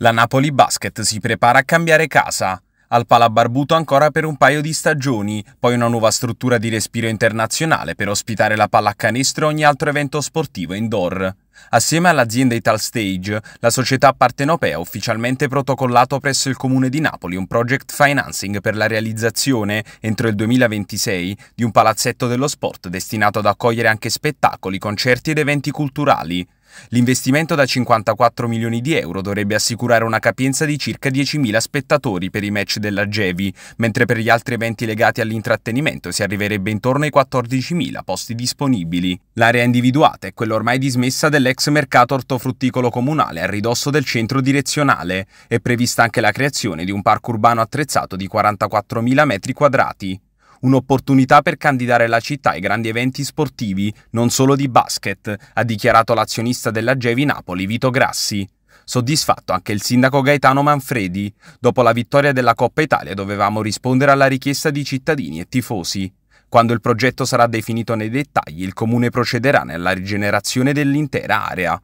La Napoli Basket si prepara a cambiare casa. Al Palabarbuto ancora per un paio di stagioni, poi una nuova struttura di respiro internazionale per ospitare la pallacanestro e ogni altro evento sportivo indoor. Assieme all'azienda Ital Stage, la società partenopea ha ufficialmente protocollato presso il Comune di Napoli un project financing per la realizzazione, entro il 2026, di un palazzetto dello sport destinato ad accogliere anche spettacoli, concerti ed eventi culturali. L'investimento da 54 milioni di euro dovrebbe assicurare una capienza di circa 10.000 spettatori per i match della Gevi, mentre per gli altri eventi legati all'intrattenimento si arriverebbe intorno ai 14.000 posti disponibili. L'area individuata è quella ormai dismessa dell'ex mercato ortofrutticolo comunale a ridosso del centro direzionale. È prevista anche la creazione di un parco urbano attrezzato di 44.000 metri quadrati. Un'opportunità per candidare la città ai grandi eventi sportivi, non solo di basket, ha dichiarato l'azionista della Gevi Napoli Vito Grassi. Soddisfatto anche il sindaco Gaetano Manfredi. Dopo la vittoria della Coppa Italia dovevamo rispondere alla richiesta di cittadini e tifosi. Quando il progetto sarà definito nei dettagli, il comune procederà nella rigenerazione dell'intera area.